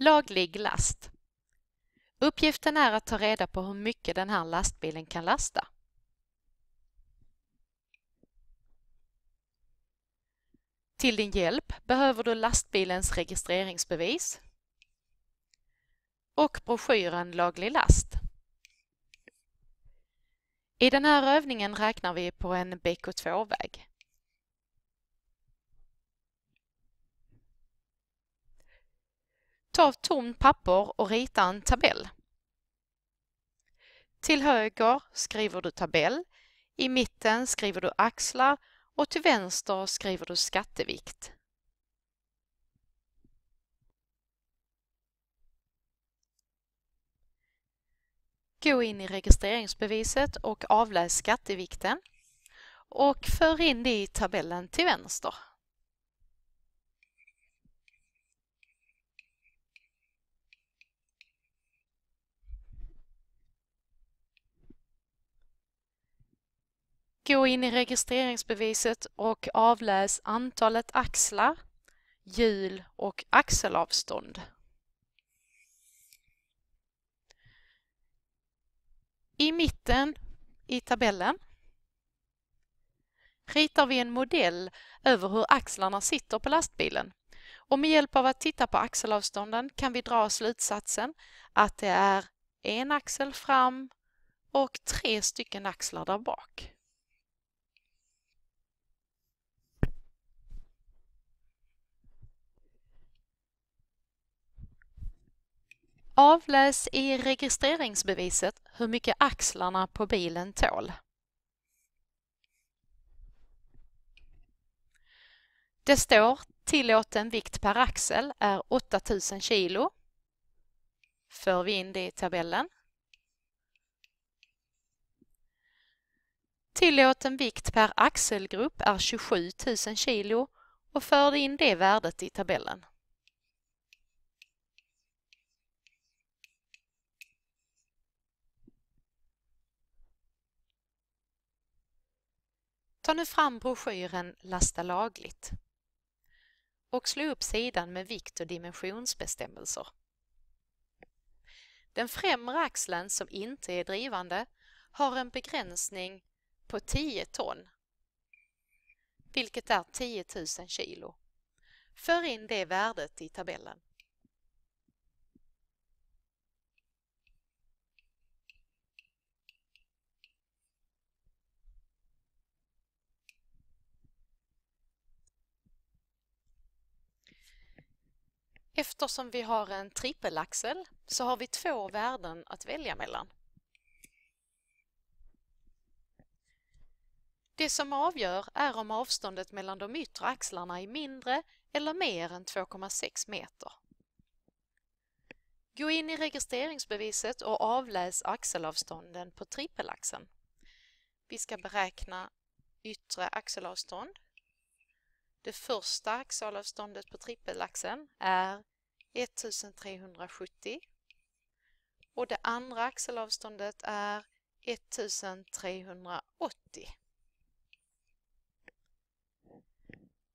Laglig last. Uppgiften är att ta reda på hur mycket den här lastbilen kan lasta. Till din hjälp behöver du lastbilens registreringsbevis och broschyren Laglig last. I den här övningen räknar vi på en BK2-väg. Ta tomt papper och rita en tabell. Till höger skriver du tabell, i mitten skriver du axlar och till vänster skriver du skattevikt. Gå in i registreringsbeviset och avläs skattevikten och för in det i tabellen till vänster. Gå in i registreringsbeviset och avläs antalet axlar, hjul och axelavstånd. I mitten i tabellen ritar vi en modell över hur axlarna sitter på lastbilen. Och med hjälp av att titta på axelavstånden kan vi dra slutsatsen att det är en axel fram och tre stycken axlar där bak. Avläs i registreringsbeviset hur mycket axlarna på bilen tål. Det står tillåten vikt per axel är 8000 kg. För vi in det i tabellen. Tillåten vikt per axelgrupp är 27 000 kilo och för in det värdet i tabellen. Ta nu fram broschyren Lasta lagligt och slå upp sidan med vikt och dimensionsbestämmelser. Den främre axeln som inte är drivande har en begränsning på 10 ton, vilket är 10 000 kilo. För in det värdet i tabellen. Eftersom vi har en trippelaxel så har vi två värden att välja mellan. Det som avgör är om avståndet mellan de yttre axlarna är mindre eller mer än 2,6 meter. Gå in i registreringsbeviset och avläs axelavstånden på trippelaxeln. Vi ska beräkna yttre axelavstånd det första axelavståndet på trippelaxeln är 1370 och det andra axelavståndet är 1380.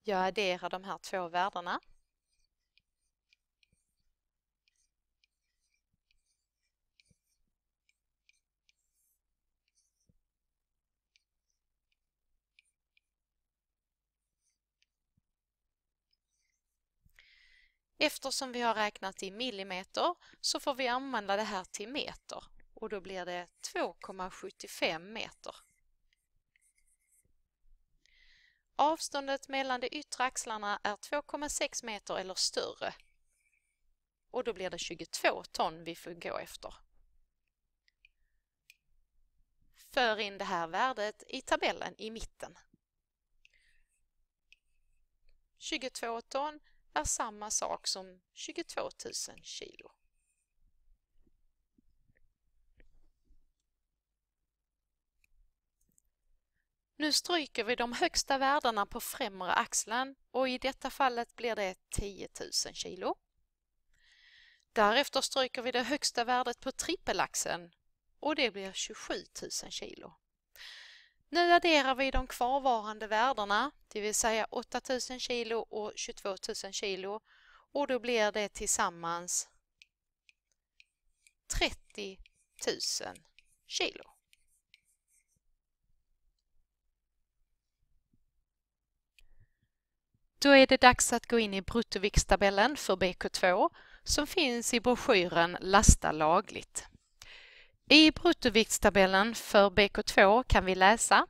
Jag adderar de här två värdena. Eftersom vi har räknat i millimeter så får vi använda det här till meter och då blir det 2,75 meter. Avståndet mellan de yttre axlarna är 2,6 meter eller större och då blir det 22 ton vi får gå efter. För in det här värdet i tabellen i mitten. 22 ton är samma sak som 22 000 kilo. Nu stryker vi de högsta värdena på främre axeln och i detta fallet blir det 10 000 kilo. Därefter stryker vi det högsta värdet på trippelaxeln och det blir 27 000 kilo. Nu adderar vi de kvarvarande värdena, det vill säga 8000 kg och 22000 kg och då blir det tillsammans 30 000 kilo. Då är det dags att gå in i bruttoviktstabellen för BK2 som finns i broschyren Lasta lagligt. I bruttoviktstabellen för BK2 kan vi läsa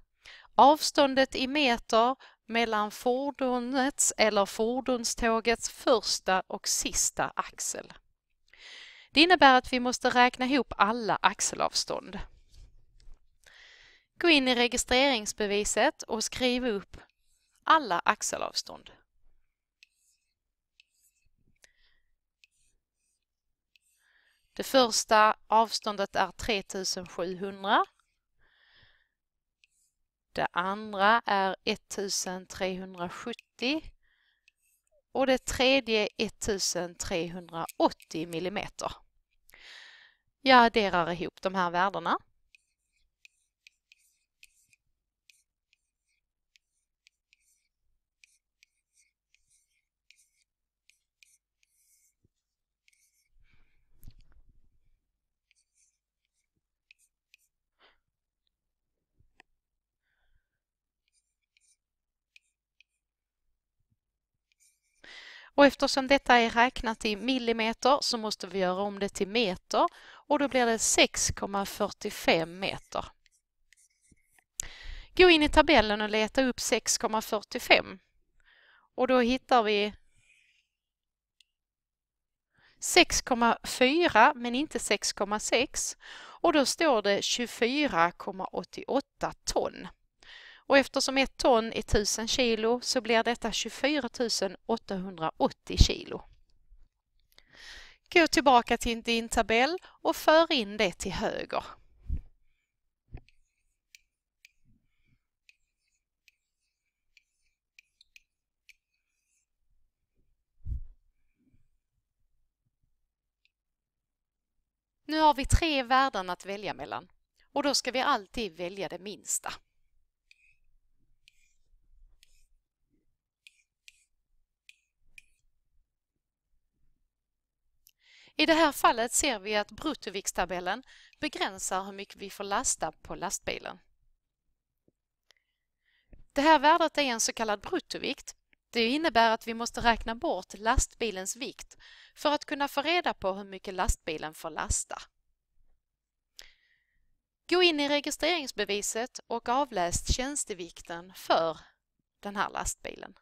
avståndet i meter mellan fordonets eller fordonstågets första och sista axel. Det innebär att vi måste räkna ihop alla axelavstånd. Gå in i registreringsbeviset och skriv upp alla axelavstånd. Det första avståndet är 3700. Det andra är 1370 och det tredje 1380 millimeter. Jag adderar ihop de här värdena. Och eftersom detta är räknat i millimeter så måste vi göra om det till meter och då blir det 6,45 meter. Gå in i tabellen och leta upp 6,45 och då hittar vi 6,4 men inte 6,6 och då står det 24,88 ton och eftersom ett ton är 1000 kilo så blir detta 24 880 kilo. Gå tillbaka till din tabell och för in det till höger. Nu har vi tre värden att välja mellan och då ska vi alltid välja det minsta. I det här fallet ser vi att bruttoviktstabellen begränsar hur mycket vi får lasta på lastbilen. Det här värdet är en så kallad bruttovikt. Det innebär att vi måste räkna bort lastbilens vikt för att kunna få reda på hur mycket lastbilen får lasta. Gå in i registreringsbeviset och avläs tjänstevikten för den här lastbilen.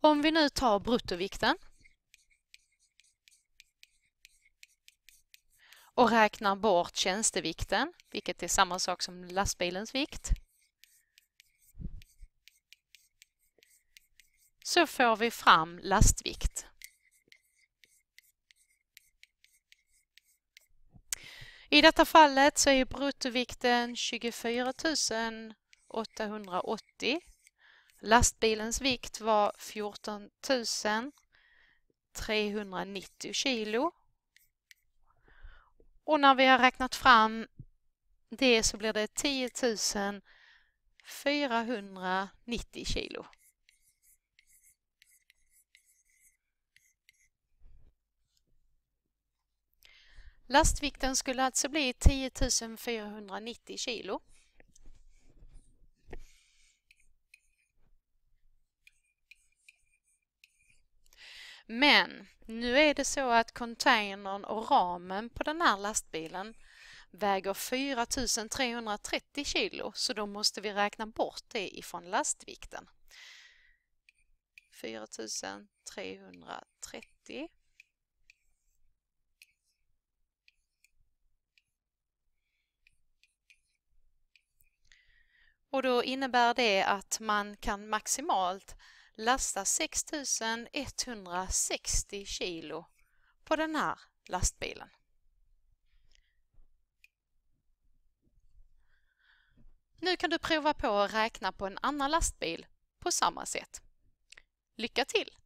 Om vi nu tar bruttovikten och räknar bort tjänstevikten, vilket är samma sak som lastbilens vikt, så får vi fram lastvikt. I detta fallet så är bruttovikten 24 880 Lastbilens vikt var 14 390 kilo. Och när vi har räknat fram det så blir det 10 490 kilo. Lastvikten skulle alltså bli 10 490 kilo. Men nu är det så att containern och ramen på den här lastbilen väger 4330 kilo så då måste vi räkna bort det ifrån lastvikten. 4330 Och då innebär det att man kan maximalt lastar 6160 kilo på den här lastbilen. Nu kan du prova på att räkna på en annan lastbil på samma sätt. Lycka till!